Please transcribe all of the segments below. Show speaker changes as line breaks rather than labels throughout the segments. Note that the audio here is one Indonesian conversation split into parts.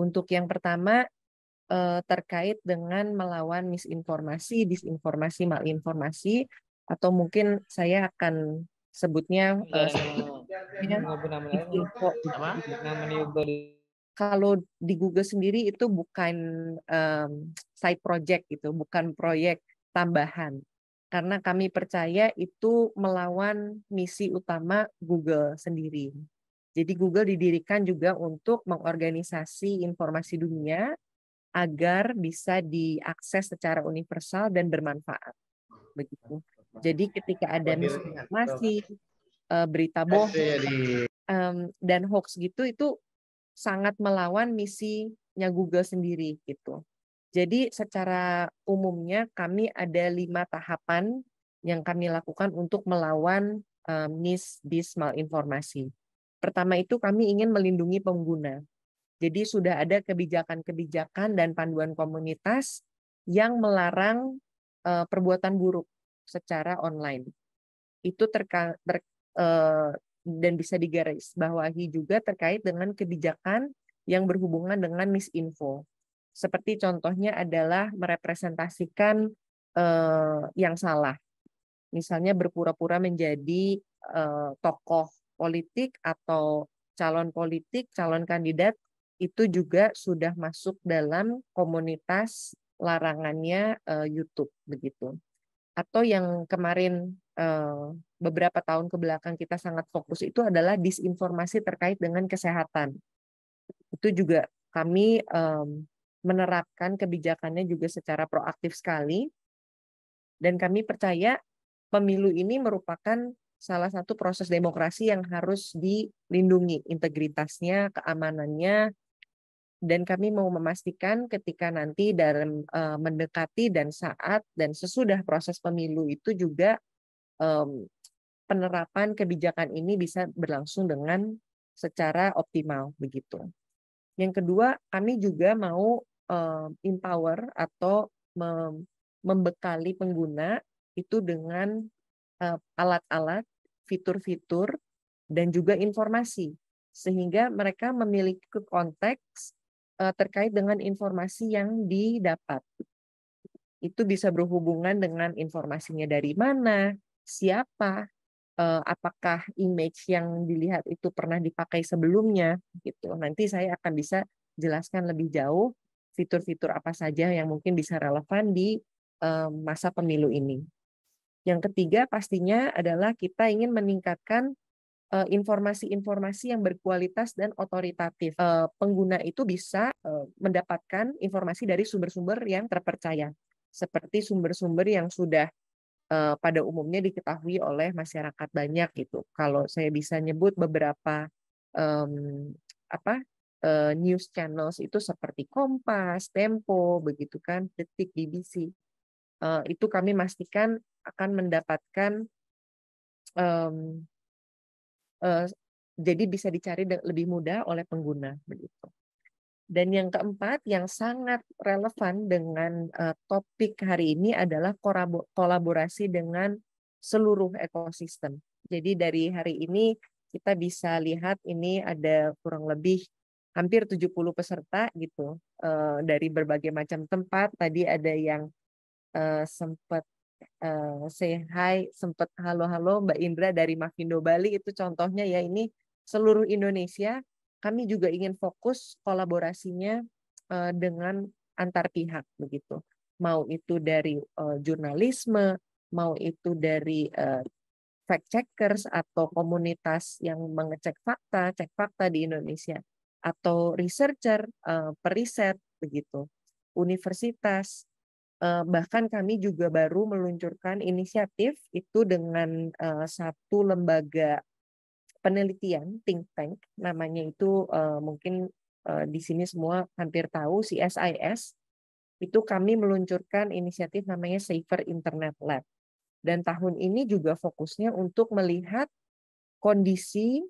Untuk yang pertama eh, terkait dengan melawan misinformasi, disinformasi, malinformasi, atau mungkin saya akan sebutnya iya, eh, iya, iya. kalau di Google sendiri itu bukan um, side project itu, bukan proyek tambahan. Karena kami percaya itu melawan misi utama Google sendiri. Jadi Google didirikan juga untuk mengorganisasi informasi dunia agar bisa diakses secara universal dan bermanfaat. Begitu. Jadi ketika ada misinformasi, e, berita kan bohong, ya dan hoax gitu itu sangat melawan misinya Google sendiri gitu. Jadi secara umumnya kami ada lima tahapan yang kami lakukan untuk melawan mis, dis, malinformasi. Pertama itu kami ingin melindungi pengguna. Jadi sudah ada kebijakan-kebijakan dan panduan komunitas yang melarang eh, perbuatan buruk secara online. Itu terka, ter, eh, dan bisa digaris bawahi juga terkait dengan kebijakan yang berhubungan dengan misinfo. Seperti contohnya adalah merepresentasikan eh, yang salah. Misalnya berpura-pura menjadi tokoh politik atau calon politik, calon kandidat itu juga sudah masuk dalam komunitas larangannya uh, YouTube begitu. Atau yang kemarin uh, beberapa tahun ke belakang kita sangat fokus itu adalah disinformasi terkait dengan kesehatan. Itu juga kami um, menerapkan kebijakannya juga secara proaktif sekali. Dan kami percaya pemilu ini merupakan salah satu proses demokrasi yang harus dilindungi integritasnya, keamanannya, dan kami mau memastikan ketika nanti dalam uh, mendekati dan saat dan sesudah proses pemilu itu juga um, penerapan kebijakan ini bisa berlangsung dengan secara optimal begitu. Yang kedua, kami juga mau um, empower atau mem membekali pengguna itu dengan Eh, alat-alat, fitur-fitur, dan juga informasi. Sehingga mereka memiliki konteks eh, terkait dengan informasi yang didapat. Itu bisa berhubungan dengan informasinya dari mana, siapa, eh, apakah image yang dilihat itu pernah dipakai sebelumnya. gitu. Nanti saya akan bisa jelaskan lebih jauh fitur-fitur apa saja yang mungkin bisa relevan di masa pemilu ini. Yang ketiga pastinya adalah kita ingin meningkatkan eh, informasi-informasi yang berkualitas dan otoritatif. Eh, pengguna itu bisa eh, mendapatkan informasi dari sumber-sumber yang terpercaya, seperti sumber-sumber yang sudah pada umumnya diketahui oleh masyarakat banyak gitu. Kalau saya bisa nyebut beberapa um, apa news channels itu seperti Kompas, Tempo, begitu kan, Detik, BBC. itu kami pastikan akan mendapatkan um, uh, jadi bisa dicari lebih mudah oleh pengguna begitu. Dan yang keempat yang sangat relevan dengan uh, topik hari ini adalah kolaborasi dengan seluruh ekosistem. Jadi dari hari ini kita bisa lihat ini ada kurang lebih hampir 70 peserta gitu uh, dari berbagai macam tempat. Tadi ada yang uh, sempat uh, say hi, sempat halo-halo Mbak Indra dari Makindo Bali itu contohnya ya ini seluruh Indonesia. Kami juga ingin fokus kolaborasinya uh, dengan antar pihak begitu. Mau itu dari uh, jurnalisme, mau itu dari uh, fact checkers atau komunitas yang mengecek fakta, cek fakta di Indonesia atau researcher, uh, periset begitu. Universitas Eh, bahkan kami juga baru meluncurkan inisiatif itu dengan eh, satu lembaga penelitian think tank namanya itu eh, mungkin di sini semua hampir tahu CSIS itu kami meluncurkan inisiatif namanya Safer Internet Lab dan tahun ini juga fokusnya untuk melihat kondisi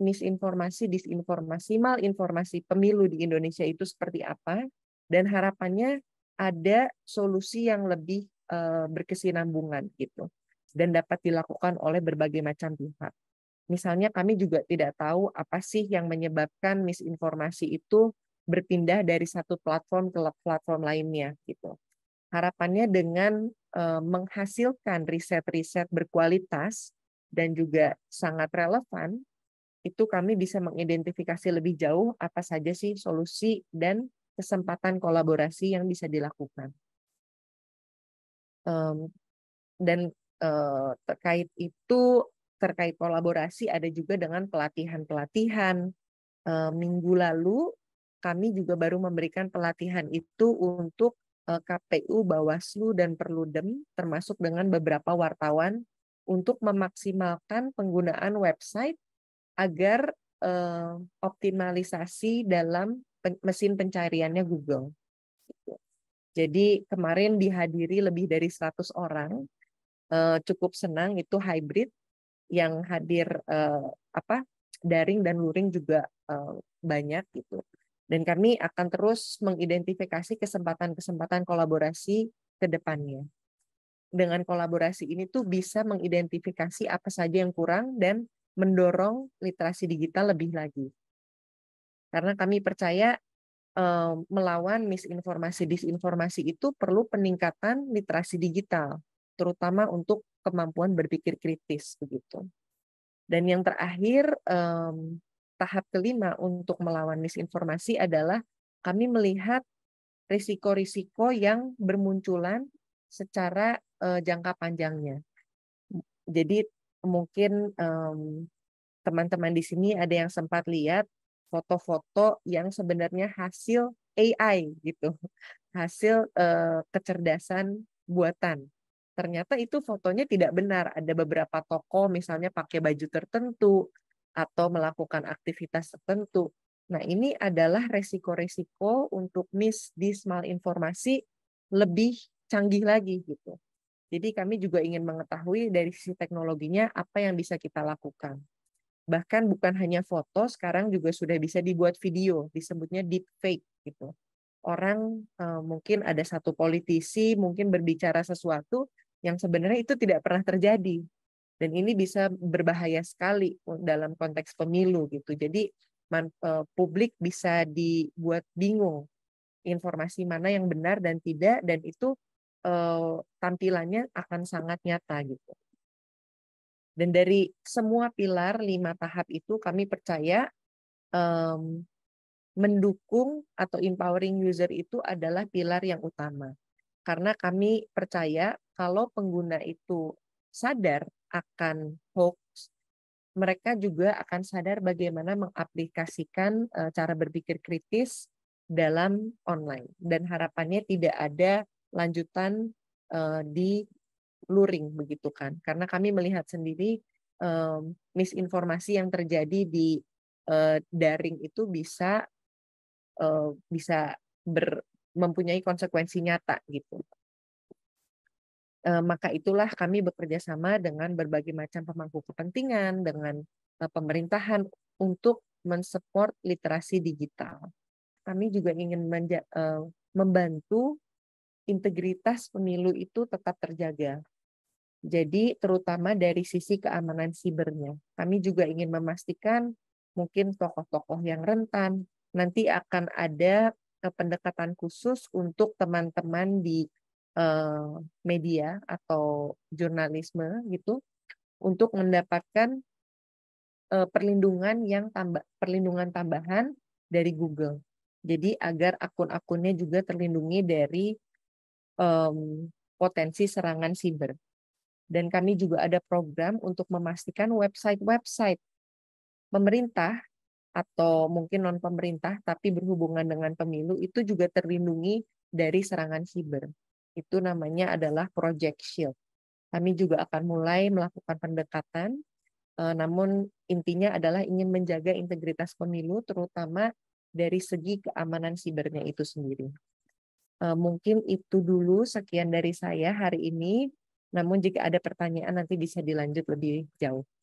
misinformasi, disinformasi, malinformasi pemilu di Indonesia itu seperti apa dan harapannya ada solusi yang lebih eh, berkesinambungan gitu dan dapat dilakukan oleh berbagai macam pihak. Misalnya kami juga tidak tahu apa sih yang menyebabkan misinformasi itu berpindah dari satu platform ke platform lainnya gitu. Harapannya dengan eh, menghasilkan riset-riset berkualitas dan juga sangat relevan itu kami bisa mengidentifikasi lebih jauh apa saja sih solusi dan kesempatan kolaborasi yang bisa dilakukan. Um, dan uh, terkait itu terkait kolaborasi ada juga dengan pelatihan-pelatihan. Uh, minggu lalu kami juga baru memberikan pelatihan itu untuk uh, eh, KPU, Bawaslu, dan Perludem, termasuk dengan beberapa wartawan untuk memaksimalkan penggunaan website agar eh, optimalisasi dalam mesin pencariannya Google. Jadi kemarin dihadiri lebih dari 100 orang. Eh, cukup senang itu hybrid yang hadir eh, apa daring dan luring juga eh, banyak gitu. Dan kami akan terus mengidentifikasi kesempatan-kesempatan kolaborasi ke depannya. Dengan kolaborasi ini tuh bisa mengidentifikasi apa saja yang kurang dan mendorong literasi digital lebih lagi. Karena kami percaya eh, melawan misinformasi disinformasi itu perlu peningkatan literasi digital, terutama untuk kemampuan berpikir kritis begitu. Dan yang terakhir tahap kelima untuk melawan misinformasi adalah kami melihat risiko-risiko yang bermunculan secara eh, jangka panjangnya. Jadi mungkin teman-teman di sini ada yang sempat lihat foto-foto yang sebenarnya hasil AI gitu, hasil uh, kecerdasan buatan. Ternyata itu fotonya tidak benar. Ada beberapa toko misalnya pakai baju tertentu atau melakukan aktivitas tertentu. Nah, ini adalah resiko-resiko untuk miss this malinformasi lebih canggih lagi gitu. Jadi kami juga ingin mengetahui dari sisi teknologinya apa yang bisa kita lakukan bahkan bukan hanya foto sekarang juga sudah bisa dibuat video disebutnya deep fake gitu orang eh, mungkin ada satu politisi mungkin berbicara sesuatu yang sebenarnya itu tidak pernah terjadi dan ini bisa berbahaya sekali dalam konteks pemilu gitu jadi eh, publik bisa dibuat bingung informasi mana yang benar dan tidak dan itu eh, tampilannya akan sangat nyata gitu dan dari semua pilar lima tahap itu kami percaya um, mendukung atau empowering user itu adalah pilar yang utama. Karena kami percaya kalau pengguna itu sadar akan hoax, mereka juga akan sadar bagaimana mengaplikasikan e, cara berpikir kritis dalam online. Dan harapannya tidak ada lanjutan e, di luring begitu kan karena kami melihat sendiri um, misinformasi yang terjadi di uh, daring itu bisa uh, bisa ber, mempunyai konsekuensi nyata gitu eh, maka itulah kami bekerja sama dengan berbagai macam pemangku kepentingan dengan pemerintahan untuk mensupport literasi digital kami juga ingin membantu integritas pemilu itu tetap terjaga jadi terutama dari sisi keamanan sibernya. Kami juga ingin memastikan mungkin tokoh-tokoh yang rentan nanti akan ada eh, pendekatan khusus untuk teman-teman di eh, media atau jurnalisme gitu untuk mendapatkan eh, perlindungan yang tambah perlindungan tambahan dari Google. Jadi agar akun-akunnya juga terlindungi dari um, potensi serangan siber. Dan kami juga ada program untuk memastikan website-website pemerintah atau mungkin non pemerintah tapi berhubungan dengan pemilu itu juga terlindungi dari serangan siber. Itu namanya adalah Project Shield. Kami juga akan mulai melakukan pendekatan eh, namun intinya adalah ingin menjaga integritas pemilu terutama dari segi keamanan sibernya itu sendiri. Eh, mungkin itu dulu sekian dari saya hari ini. Namun jika ada pertanyaan nanti bisa dilanjut lebih jauh.